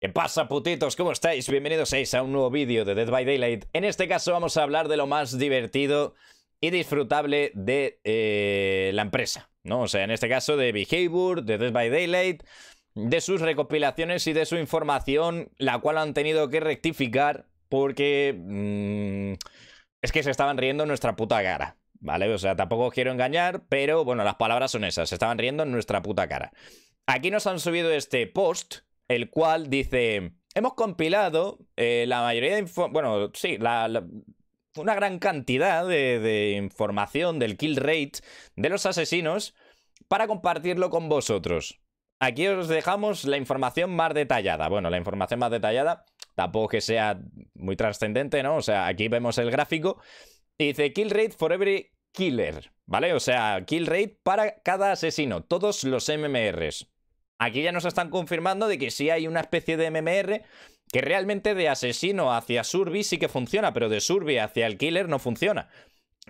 ¿Qué pasa putitos? ¿Cómo estáis? Bienvenidos a un nuevo vídeo de Dead by Daylight. En este caso vamos a hablar de lo más divertido y disfrutable de eh, la empresa, ¿no? O sea, en este caso de Behavior, de Dead by Daylight, de sus recopilaciones y de su información, la cual han tenido que rectificar porque... Mm, es que se estaban riendo en nuestra puta cara. ¿Vale? O sea, tampoco quiero engañar, pero bueno, las palabras son esas. Se estaban riendo en nuestra puta cara. Aquí nos han subido este post, el cual dice, hemos compilado eh, la mayoría de... Bueno, sí, una gran cantidad de, información del kill rate de los asesinos para compartirlo con vosotros. Aquí os dejamos la información más detallada. Bueno, la información más detallada tampoco que sea muy trascendente, ¿no? O sea, aquí vemos el gráfico. Y dice kill rate for every killer, ¿vale? O sea, kill rate para cada asesino, todos los MMRs. Aquí ya nos están confirmando de que sí hay una especie de MMR que realmente de asesino hacia Surby sí que funciona, pero de Surby hacia el killer no funciona.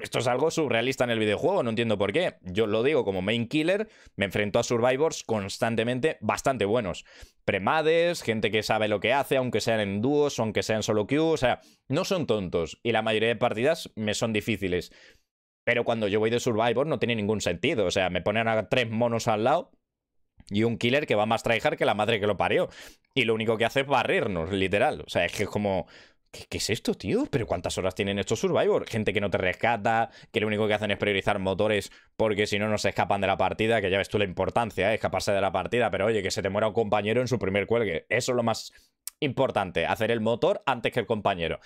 Esto es algo surrealista en el videojuego, no entiendo por qué. Yo lo digo, como main killer, me enfrento a survivors constantemente bastante buenos. Premades, gente que sabe lo que hace, aunque sean en dúos, aunque sean solo queues. o sea, no son tontos. Y la mayoría de partidas me son difíciles. Pero cuando yo voy de survivor no tiene ningún sentido. O sea, me ponen a tres monos al lado y un killer que va más tryhard que la madre que lo parió. Y lo único que hace es barrernos, literal. O sea, es que es como... ¿Qué, es esto, tío? ¿Pero cuántas horas tienen estos Survivor? Gente que no te rescata, que lo único que hacen es priorizar motores porque si no, no se escapan de la partida, que ya ves tú la importancia, ¿eh? escaparse de la partida, pero oye, que se te muera un compañero en su primer cuelgue. Eso es lo más importante, hacer el motor antes que el compañero.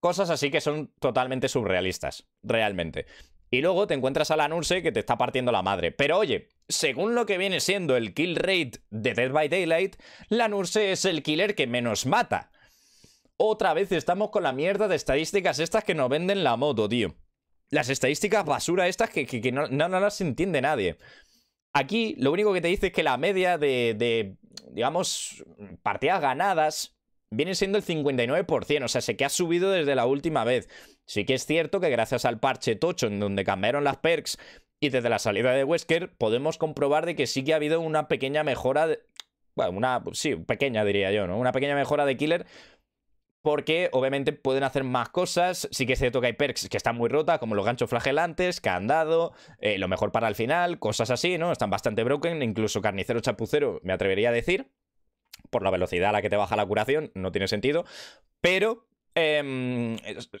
Cosas así que son totalmente surrealistas, realmente. Y luego te encuentras a la Nurse que te está partiendo la madre. Pero oye, según lo que viene siendo el kill rate de Dead by Daylight, la Nurse es el killer que menos mata. Otra vez estamos con la mierda de estadísticas estas que nos venden la moto, tío. Las estadísticas basura estas que, no, las entiende nadie. Aquí lo único que te dice es que la media de, de digamos, partidas ganadas viene siendo el 59%, o sea, sé que ha subido desde la última vez. Sí que es cierto que gracias al parche tocho en donde cambiaron las perks y desde la salida de Wesker podemos comprobar de que sí que ha habido una pequeña mejora, de... bueno, una, sí, pequeña diría yo, ¿no? Una pequeña mejora de Killer porque obviamente pueden hacer más cosas. Sí que es cierto que hay perks que están muy rotas, como los ganchos flagelantes, candado, eh, lo mejor para el final, cosas así, ¿no? Están bastante broken, incluso carnicero chapucero, me atrevería a decir. Por la velocidad a la que te baja la curación, no tiene sentido. Pero Em,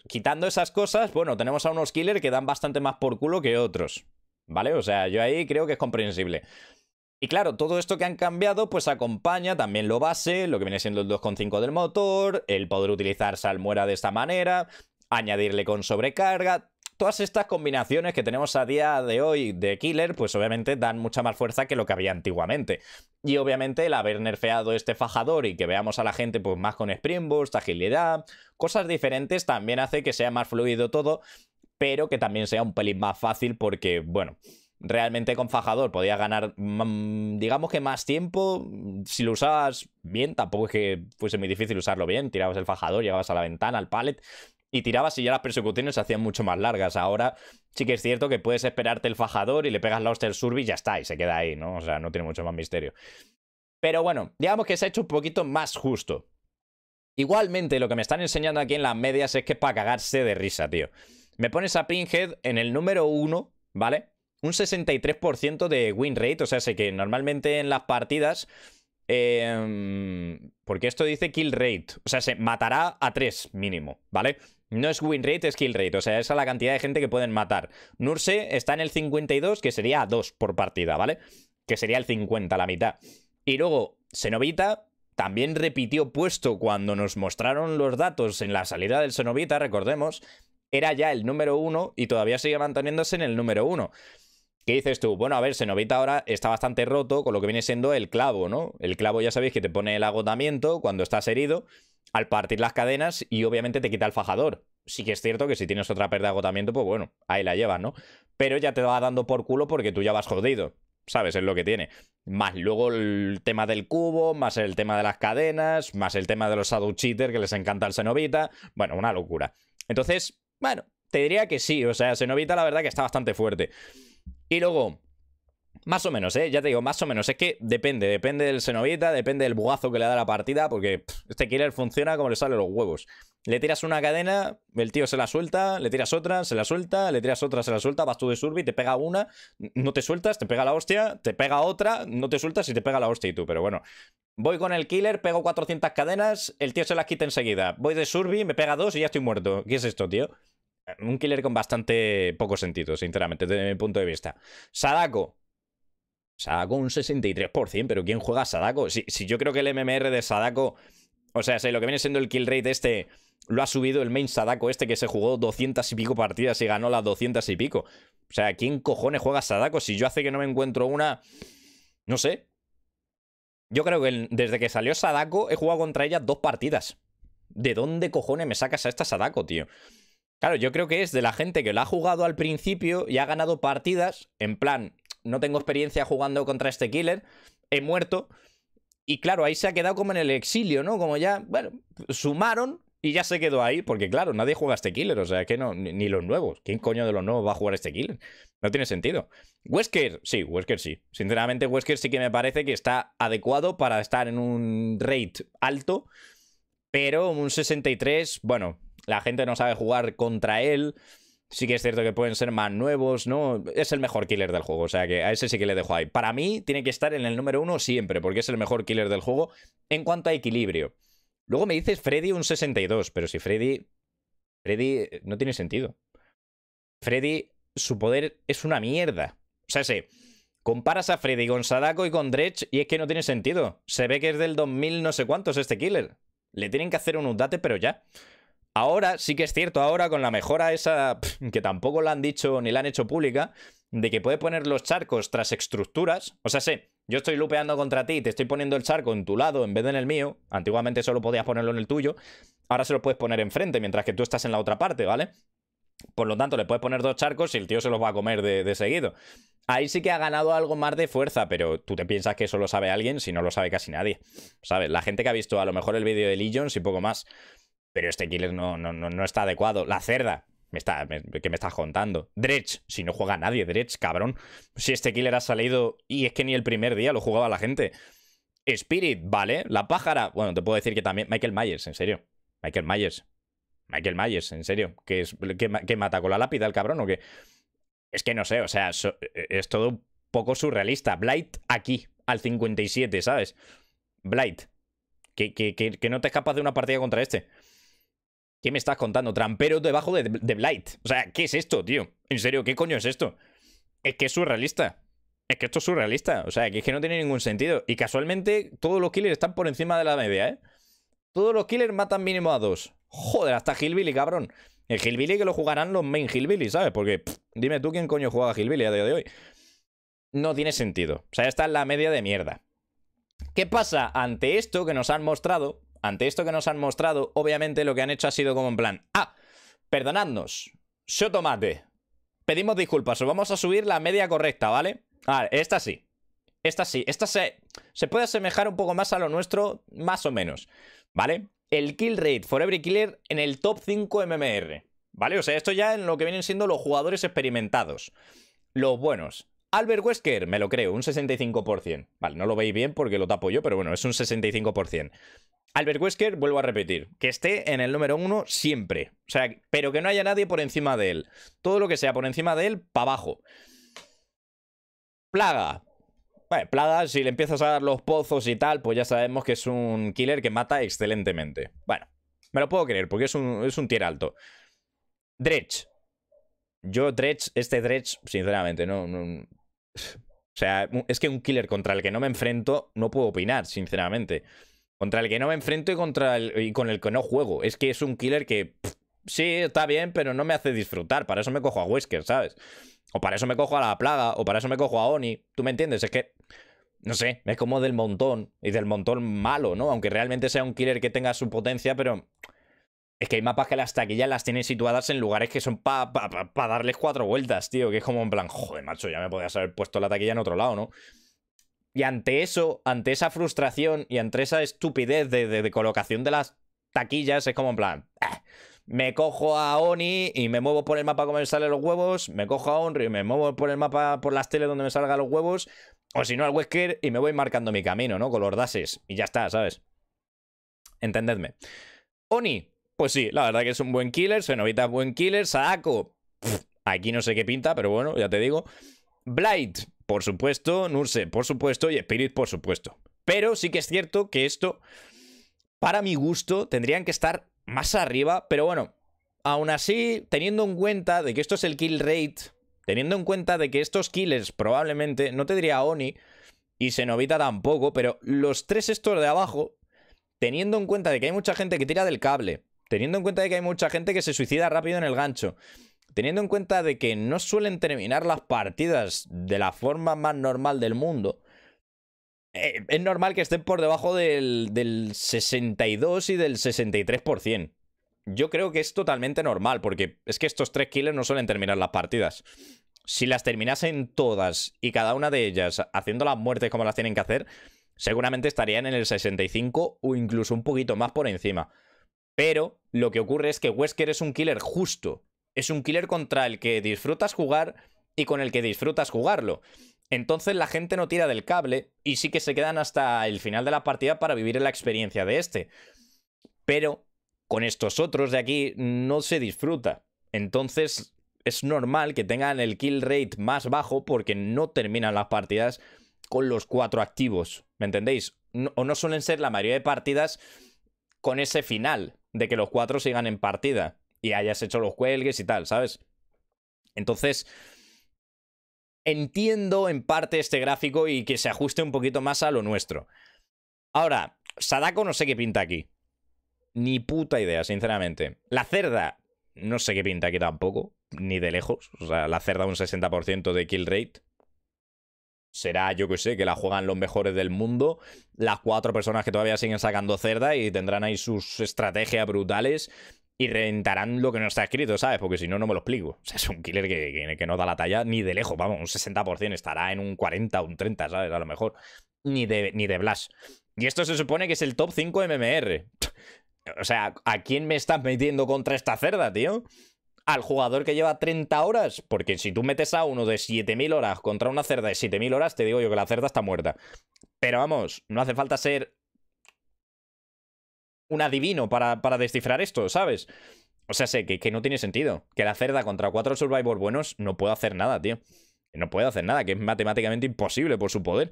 quitando esas cosas, bueno, tenemos a unos killers que dan bastante más por culo que otros. ¿Vale? O sea, yo ahí creo que es comprensible. Y claro, todo esto que han cambiado, pues acompaña también lo base, lo que viene siendo el 2.5 del motor, el poder utilizar salmuera de esta manera, añadirle con sobrecarga, todas estas combinaciones que tenemos a día de hoy de Killer, pues obviamente dan mucha más fuerza que lo que había antiguamente. Y obviamente el haber nerfeado este fajador y que veamos a la gente pues más con Spring boost, agilidad, cosas diferentes, también hace que sea más fluido todo, pero que también sea un pelín más fácil porque, bueno, realmente con fajador podías ganar, mm, digamos que más tiempo. Si lo usabas bien, tampoco es que fuese muy difícil usarlo bien. Tirabas el fajador, llevabas a la ventana, al pallet y tirabas y ya las persecuciones se hacían mucho más largas. Ahora sí que es cierto que puedes esperarte el fajador y le pegas la hostel surby y ya está, y se queda ahí, ¿no? O sea, no tiene mucho más misterio. Pero bueno, digamos que se ha hecho un poquito más justo. Igualmente, lo que me están enseñando aquí en las medias es que para cagarse de risa, tío. Me pones a Pinhead en el número uno, ¿vale? Un 63% de win rate, o sea, sé que normalmente en las partidas em, porque esto dice kill rate. O sea, se matará a 3 mínimo, ¿vale? No es win rate, es kill rate. O sea, esa es la cantidad de gente que pueden matar. Nurse está en el 52, que sería 2 por partida, ¿vale? Que sería el 50, la mitad. Y luego, Senovita también repitió puesto cuando nos mostraron los datos en la salida del Senovita, recordemos. Era ya el número 1 y todavía sigue manteniéndose en el número 1. ¿Qué dices tú? Bueno, a ver, Senovita ahora está bastante roto con lo que viene siendo el clavo, ¿no? El clavo ya sabéis que te pone el agotamiento cuando estás herido al partir las cadenas y obviamente te quita el fajador sí que es cierto que si tienes otra pérdida de agotamiento, pues bueno, ahí la llevas, ¿no? Pero ya te va dando por culo porque tú ya vas jodido. ¿Sabes? Es lo que tiene. Más luego el tema del cubo, más el tema de las cadenas, más el tema de los shadow cheater que les encanta el Senovita. Bueno, una locura. Entonces, bueno, te diría que sí. O sea, Senovita la verdad que está bastante fuerte. Y luego, más o menos, ¿eh? Ya te digo, más o menos. Es que depende, depende del Senovita, depende del bugazo que le da la partida, porque este killer funciona como le salen los huevos. Le tiras una cadena, el tío se la suelta, le tiras otra, se la suelta, le tiras otra, se la suelta, vas tú de surby, te pega una, no te sueltas, te pega la hostia, te pega otra, no te sueltas y te pega la hostia y tú, pero bueno. Voy con el killer, pego 400 cadenas, el tío se las quita enseguida. Voy de surbi, me pega dos y ya estoy muerto. ¿Qué es esto, tío? Un killer con bastante poco sentido, sinceramente, desde mi punto de vista. Sadako, Sadako un 63%, pero ¿quién juega a Sadako? Si, si, yo creo que el MMR de Sadako, o sea, si lo que viene siendo el kill rate este, lo ha subido el main Sadako este que se jugó 200 y pico partidas y ganó las 200 y pico. O sea, ¿quién cojones juega Sadako? Si yo hace que no me encuentro una... No sé. Yo creo que desde que salió Sadako he jugado contra ella dos partidas. ¿De dónde cojones me sacas a esta Sadako, tío? Claro, yo creo que es de la gente que la ha jugado al principio y ha ganado partidas en plan, no tengo experiencia jugando contra este killer, he muerto. Y claro, ahí se ha quedado como en el exilio, ¿no? Como ya, bueno, sumaron, y ya se quedó ahí, porque claro, nadie juega a este killer, o sea, que no, ni, los nuevos. ¿Quién coño de los nuevos va a jugar a este killer? No tiene sentido. Wesker, sí, Wesker sí. Sinceramente, Wesker sí que me parece que está adecuado para estar en un rate alto, pero un 63, bueno, la gente no sabe jugar contra él. Sí que es cierto que pueden ser más nuevos, ¿no? Es el mejor killer del juego, o sea que a ese sí que le dejo ahí. Para mí tiene que estar en el número uno siempre, porque es el mejor killer del juego en cuanto a equilibrio. Luego me dices Freddy un 62, pero si Freddy... Freddy eh, no tiene sentido. Freddy, su poder es una mierda. O sea, sí, comparas a Freddy con Sadako y con Dredge y es que no tiene sentido. Se ve que es del 2000 no sé cuántos este killer. Le tienen que hacer un update, pero ya. Ahora sí que es cierto, ahora con la mejora esa que tampoco la han dicho ni la han hecho pública, de que puede poner los charcos tras estructuras. O sea, sé, yo estoy lupeando contra ti, te estoy poniendo el charco en tu lado en vez de en el mío, antiguamente solo podías ponerlo en el tuyo, ahora se lo puedes poner enfrente mientras que tú estás en la otra parte, ¿vale? Por lo tanto, le puedes poner dos charcos y el tío se los va a comer de, seguido. Ahí sí que ha ganado algo más de fuerza, pero tú te piensas que eso lo sabe alguien si no lo sabe casi nadie. ¿Sabes? La gente que ha visto a lo mejor el vídeo de Legions y poco más. Pero este killer no está adecuado. La cerda, me está, ¿Qué me estás contando? Dredge, si no juega nadie, Dredge, cabrón. Si este killer ha salido y es que ni el primer día lo jugaba la gente. Spirit, vale. La pájara, bueno, te puedo decir que también. Michael Myers, en serio. Michael Myers. Michael Myers, en serio. ¿Que, es, que, mata con la lápida el cabrón o que Es que no sé, o sea, e, es todo un poco surrealista. Blight aquí, al 57, ¿sabes? Blight. Que, que no te escapas de una partida contra este. ¿Qué me estás contando? Tramperos debajo de, Blight. O sea, ¿qué es esto, tío? En serio, ¿qué coño es esto? Es que es surrealista. Es que esto es surrealista. O sea, que es que no tiene ningún sentido. Y casualmente, todos los killers están por encima de la media, ¿eh? Todos los killers matan mínimo a dos. Joder, hasta Hillbilly, cabrón. El Hillbilly que lo jugarán los main Hillbilly, ¿sabes? Porque dime tú quién coño juega a Hillbilly a día de hoy. No tiene sentido. O sea, está en la media de mierda. ¿Qué pasa ante esto que nos han mostrado? Ante esto que nos han mostrado, obviamente lo que han hecho ha sido como en plan, ah, perdonadnos, yo tomate, pedimos disculpas, os vamos a subir la media correcta, ¿vale? ver, esta sí, esta sí, esta se, se puede asemejar un poco más a lo nuestro, más o menos, ¿vale? El kill rate for every killer en el top 5 MMR, ¿vale? O sea, esto ya en lo que vienen siendo los jugadores experimentados, los buenos. Albert Wesker, me lo creo, un 65%. Vale, no lo veis bien porque lo tapo yo, pero bueno, es un 65%. Albert Wesker, vuelvo a repetir, que esté en el número uno siempre. O sea, pero que no haya nadie por encima de él. Todo lo que sea por encima de él, para abajo. Plaga. Vale, plaga, si le empiezas a dar los pozos y tal, pues ya sabemos que es un killer que mata excelentemente. Bueno, me lo puedo creer porque es un, tier alto. Dredge. Yo, Dredge, este Dredge, sinceramente, no, no o sea, es que un killer contra el que no me enfrento no puedo opinar, sinceramente. Contra el que no me enfrento y, contra el, y con el que no juego. Es que es un killer que... sí, está bien, pero no me hace disfrutar. Para eso me cojo a Wesker, ¿sabes? O para eso me cojo a la plaga, o para eso me cojo a Oni. ¿Tú me entiendes? Es que... No sé, es como del montón. Y del montón malo, ¿no? Aunque realmente sea un killer que tenga su potencia, pero... Es que hay mapas que las taquillas las tienen situadas en lugares que son para darles cuatro vueltas, tío. Que es como en plan, joder, macho, ya me podías haber puesto la taquilla en otro lado, ¿no? Y ante eso, ante esa frustración y ante esa estupidez de, colocación de las taquillas, es como en plan, ah, me cojo a Oni y me muevo por el mapa como me salen los huevos, me cojo a Onry y me muevo por el mapa por las teles donde me salgan los huevos, o si no al Wesker y me voy marcando mi camino, ¿no? Con los dases y ya está, ¿sabes? Entendedme. Oni, pues sí, la verdad que es un buen killer. Senovita es buen killer. Sadako, aquí no sé qué pinta, pero bueno, ya te digo. Blight, por supuesto. Nurse, por supuesto. Y Spirit, por supuesto. Pero sí que es cierto que esto, para mi gusto, tendrían que estar más arriba. Pero bueno, aún así, teniendo en cuenta de que esto es el kill rate, teniendo en cuenta de que estos killers probablemente, no te diría Oni y Senovita tampoco, pero los tres estos de abajo, teniendo en cuenta de que hay mucha gente que tira del cable, teniendo en cuenta de que hay mucha gente que se suicida rápido en el gancho, teniendo en cuenta de que no suelen terminar las partidas de la forma más normal del mundo, eh, es normal que estén por debajo del, del 62 y del 63%. Yo creo que es totalmente normal, porque es que estos tres killers no suelen terminar las partidas. Si las terminasen todas y cada una de ellas haciendo las muertes como las tienen que hacer, seguramente estarían en el 65 o incluso un poquito más por encima. Pero lo que ocurre es que Wesker es un killer justo. Es un killer contra el que disfrutas jugar y con el que disfrutas jugarlo. Entonces la gente no tira del cable y sí que se quedan hasta el final de la partida para vivir la experiencia de este. Pero con estos otros de aquí no se disfruta. Entonces es normal que tengan el kill rate más bajo porque no terminan las partidas con los cuatro activos. ¿Me entendéis? o no suelen ser la mayoría de partidas con ese final de que los cuatro sigan en partida y hayas hecho los cuelgues y tal, ¿sabes? Entonces, entiendo en parte este gráfico y que se ajuste un poquito más a lo nuestro. Ahora, Sadako no sé qué pinta aquí. Ni puta idea, sinceramente. La cerda, no sé qué pinta aquí tampoco, ni de lejos. O sea, la cerda un 60% de kill rate será, yo que sé, que la juegan los mejores del mundo, las cuatro personas que todavía siguen sacando cerda y tendrán ahí sus estrategias brutales y reventarán lo que no está escrito, ¿sabes? Porque si no, no me lo explico. O sea, es un killer que, no da la talla ni de lejos, vamos, un 60%, estará en un 40, un 30, ¿sabes? A lo mejor, ni de, ni de Blast. Y esto se supone que es el top 5 MMR. o sea, ¿a quién me estás metiendo contra esta cerda, tío? al jugador que lleva 30 horas, porque si tú metes a uno de 7.000 horas contra una cerda de 7.000 horas, te digo yo que la cerda está muerta. Pero vamos, no hace falta ser un adivino para, para descifrar esto, ¿sabes? O sea, sé que, que, no tiene sentido. Que la cerda contra cuatro survivors buenos no puede hacer nada, tío. No puede hacer nada, que es matemáticamente imposible por su poder.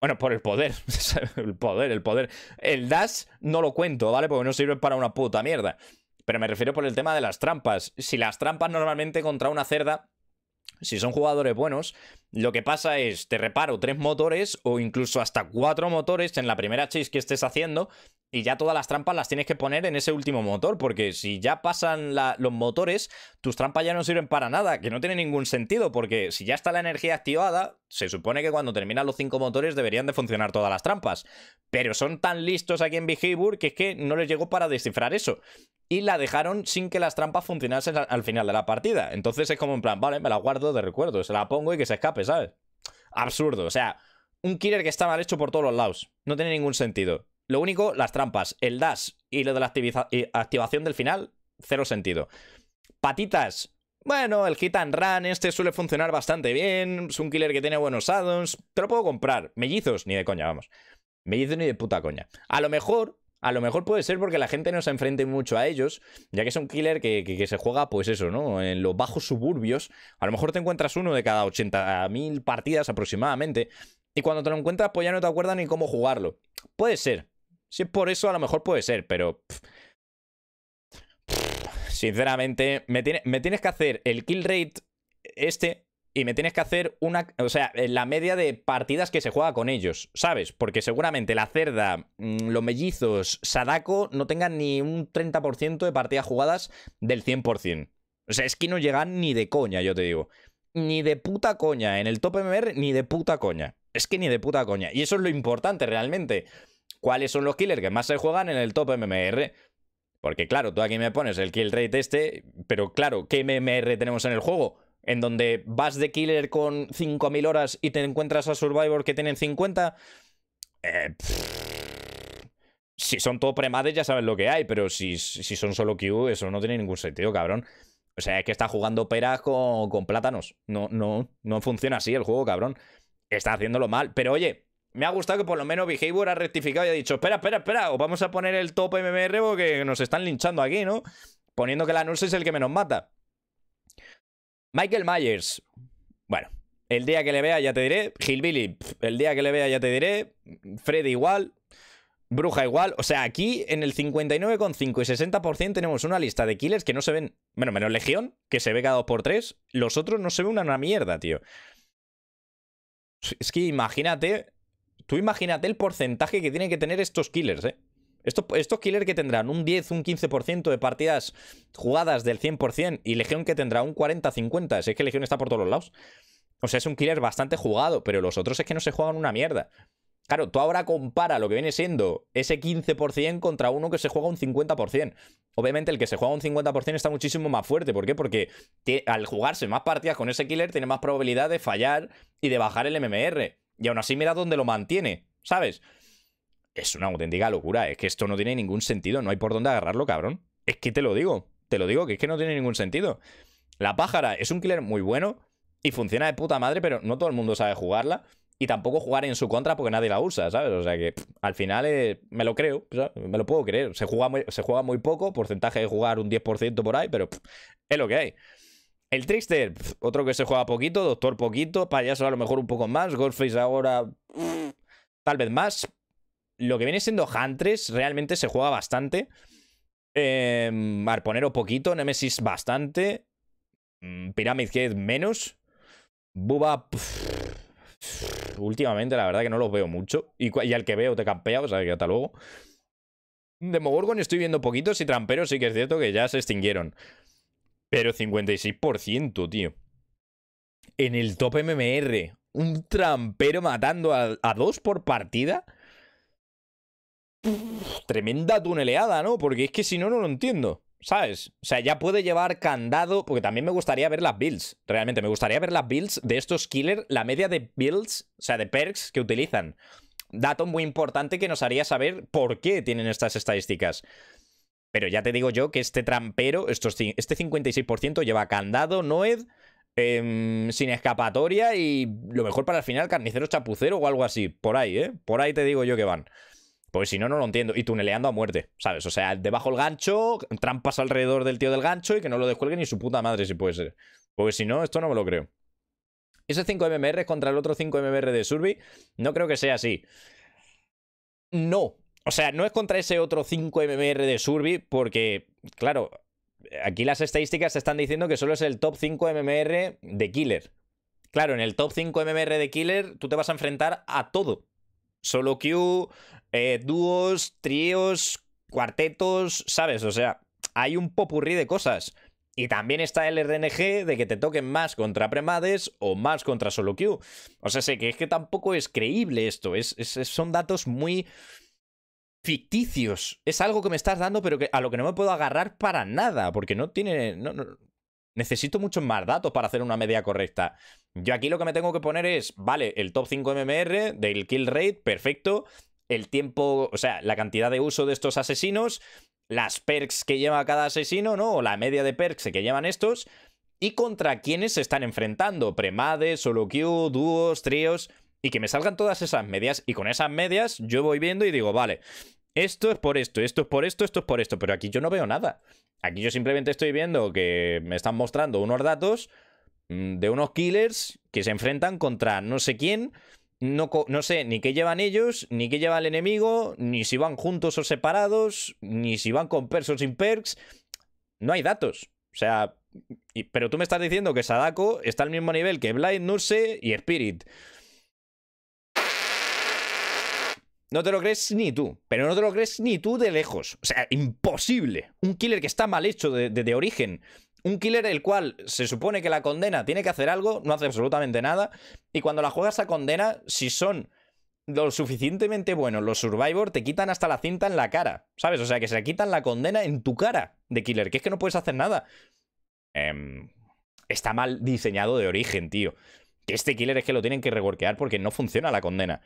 Bueno, por el poder. el poder, el poder. El dash no lo cuento, ¿vale? Porque no sirve para una puta mierda. Pero me refiero por el tema de las trampas. Si las trampas normalmente contra una cerda si son jugadores buenos, lo que pasa es te reparo tres motores o incluso hasta cuatro motores en la primera chase que estés haciendo y ya todas las trampas las tienes que poner en ese último motor, porque si ya pasan los motores, tus trampas ya no sirven para nada, que no tiene ningún sentido, porque si ya está la energía activada, se supone que cuando terminan los cinco motores deberían de funcionar todas las trampas. Pero son tan listos aquí en Behavior que es que no les llegó para descifrar eso. Y la dejaron sin que las trampas funcionasen al final de la partida. Entonces es como en plan, vale, me la guardo de recuerdo, se la pongo y que se escape, ¿sabes? Absurdo, o sea, un killer que está mal hecho por todos los lados. No tiene ningún sentido. Lo único, las trampas, el dash y lo de la activación del final, cero sentido. Patitas, bueno, el hit and run este suele funcionar bastante bien, es un killer que tiene buenos addons, te lo puedo comprar. Mellizos, ni de coña, vamos. Mellizos ni de puta coña. A lo mejor, a lo mejor puede ser porque la gente no se enfrente mucho a ellos, ya que es un killer que, se juega, pues eso, ¿no? En los bajos suburbios. A lo mejor te encuentras uno de cada 80.000 partidas aproximadamente. Y cuando te lo encuentras, pues ya no te acuerdas ni cómo jugarlo. Puede ser, si es por eso, a lo mejor puede ser, pero. sinceramente, me, me tienes que hacer el kill rate este y me tienes que hacer una. O sea, eh, la media de partidas que se juega con ellos, ¿sabes? Porque seguramente la cerda, mm, los mellizos, Sadako no tengan ni un 30% de partidas jugadas del 100%. O sea, es que no llegan ni de coña, yo te digo. Ni de puta coña. En el top MR, ni de puta coña. Es que ni de puta coña. Y eso es lo importante realmente cuáles son los killers que más se juegan en el top MMR. Porque claro, tú aquí me pones el kill rate este, pero claro, ¿qué MMR tenemos en el juego? En donde vas de killer con 5.000 horas y te encuentras a Survivor que tienen 50. Eh, si son todo premades ya sabes lo que hay, pero si, si, son solo Q, eso no tiene ningún sentido, cabrón. O sea, es que está jugando peras con, con plátanos. No, no, no funciona así el juego, cabrón. Está haciéndolo mal. Pero oye, me ha gustado que por lo menos Behavior ha rectificado y ha dicho, espera, espera, espera, os vamos a poner el top MMR porque nos están linchando aquí, ¿no? Poniendo que la Nurse es el que menos mata. Michael Myers. Bueno, el día que le vea ya te diré. Billy. el día que le vea ya te diré. Freddy igual. Bruja igual. O sea, aquí en el 59,5 y 60% tenemos una lista de killers que no se ven. Bueno, menos Legión, que se ve cada 2x3. Los otros no se ven una mierda, tío. Es que imagínate Tú imagínate el porcentaje que tienen que tener estos killers, ¿eh? Estos, estos killers que tendrán un 10, un 15% de partidas jugadas del 100% y Legión que tendrá un 40-50. Si es que Legión está por todos los lados. O sea, es un killer bastante jugado, pero los otros es que no se juegan una mierda. Claro, tú ahora compara lo que viene siendo ese 15% contra uno que se juega un 50%. Obviamente el que se juega un 50% está muchísimo más fuerte. ¿Por qué? Porque al jugarse más partidas con ese killer tiene más probabilidad de fallar y de bajar el MMR. Y aún así mira dónde lo mantiene, ¿sabes? Es una auténtica locura, es que esto no tiene ningún sentido, no hay por dónde agarrarlo, cabrón. Es que te lo digo, te lo digo, que es que no tiene ningún sentido. La pájara es un killer muy bueno y funciona de puta madre, pero no todo el mundo sabe jugarla. Y tampoco jugar en su contra porque nadie la usa, ¿sabes? O sea que al final eh, me lo creo, me lo puedo creer. Se juega, muy, se juega muy poco, porcentaje de jugar un 10% por ahí, pero es lo que hay. El Trickster, otro que se juega poquito, Doctor poquito, Payaso a lo mejor un poco más, Goldface ahora tal vez más. Lo que viene siendo Huntress realmente se juega bastante. Eh, Arponero poquito, Nemesis bastante, mm, Pyramid Head menos, Buba... últimamente la verdad que no los veo mucho. Y, al que veo te campea, o sea que hasta luego. Demogorgon estoy viendo poquitos y tramperos sí que es cierto que ya se extinguieron. 0,56%, 56%, tío. En el top MMR, un trampero matando a, a dos por partida. tremenda tuneleada, ¿no? Porque es que si no, no lo entiendo. ¿Sabes? O sea, ya puede llevar candado. Porque también me gustaría ver las builds. Realmente, me gustaría ver las builds de estos killers. La media de builds, o sea, de perks que utilizan. Dato muy importante que nos haría saber por qué tienen estas estadísticas. Pero ya te digo yo que este trampero, estos, este 56% lleva candado, Noed, em, sin escapatoria y lo mejor para el final, carnicero chapucero o algo así. Por ahí, ¿eh? Por ahí te digo yo que van. Pues si no, no lo entiendo. Y tuneleando a muerte, ¿sabes? O sea, debajo el gancho, trampas alrededor del tío del gancho y que no lo descuelgue ni su puta madre, si puede ser. Porque si no, esto no me lo creo. Ese 5MMR contra el otro 5MMR de Surby, no creo que sea así. No, o sea, no es contra ese otro 5 MMR de Surby, porque, claro, aquí las estadísticas están diciendo que solo es el top 5 MMR de Killer. Claro, en el top 5 MMR de Killer tú te vas a enfrentar a todo. Solo Q, eh, dúos, tríos, cuartetos, ¿sabes? O sea, hay un popurrí de cosas. Y también está el RNG de que te toquen más contra Premades o más contra Solo Q. O sea, sé que es que tampoco es creíble esto. son datos muy ficticios. Es algo que me estás dando, pero que, a lo que no me puedo agarrar para nada, porque no tiene... No, necesito muchos más datos para hacer una media correcta. Yo aquí lo que me tengo que poner es, vale, el top 5 MMR del kill rate, perfecto. El tiempo, o sea, la cantidad de uso de estos asesinos, las perks que lleva cada asesino, ¿no? O la media de perks que llevan estos. Y contra quiénes se están enfrentando. Premades, solo queue, dúos, tríos. Y que me salgan todas esas medias. Y con esas medias yo voy viendo y digo, vale, esto es por esto, esto es por esto, esto es por esto, pero aquí yo no veo nada. Aquí yo simplemente estoy viendo que me están mostrando unos datos mm, de unos killers que se enfrentan contra no sé quién, no, no, sé ni qué llevan ellos, ni qué lleva el enemigo, ni si van juntos o separados, ni si van con perks o sin perks. No hay datos. O sea, pero tú me estás diciendo que Sadako está al mismo nivel que Blind, Nurse y Spirit. No te lo crees ni tú, pero no te lo crees ni tú de lejos. O sea, imposible. Un killer que está mal hecho de, origen. Un killer el cual se supone que la condena tiene que hacer algo, no hace absolutamente nada. Y cuando la juegas a condena, si son lo suficientemente buenos los survivors te quitan hasta la cinta en la cara. ¿Sabes? O sea, que se quitan la condena en tu cara de killer, que es que no puedes hacer nada. Em, está mal diseñado de origen, tío. Que este killer es que lo tienen que reworkear porque no funciona la condena.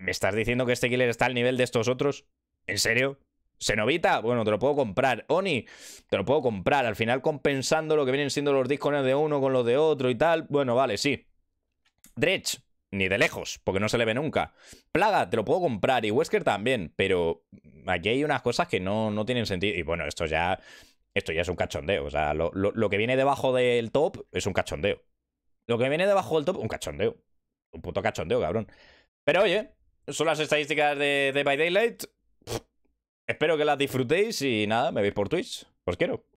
¿Me estás diciendo que este killer está al nivel de estos otros? ¿En serio? ¿Senovita? Bueno, te lo puedo comprar. Oni, te lo puedo comprar. Al final compensando lo que vienen siendo los discos de uno con los de otro y tal. Bueno, vale, sí. Dredge, ni de lejos, porque no se le ve nunca. Plaga, te lo puedo comprar. Y Wesker también. Pero aquí hay unas cosas que no, no tienen sentido. Y bueno, esto ya. Esto ya es un cachondeo. O sea, lo, lo que viene debajo del top es un cachondeo. Lo que viene debajo del top, un cachondeo. Un puto cachondeo, cabrón. Pero oye, son las estadísticas de, By Daylight. espero que las disfrutéis y nada, me veis por Twitch. Os quiero.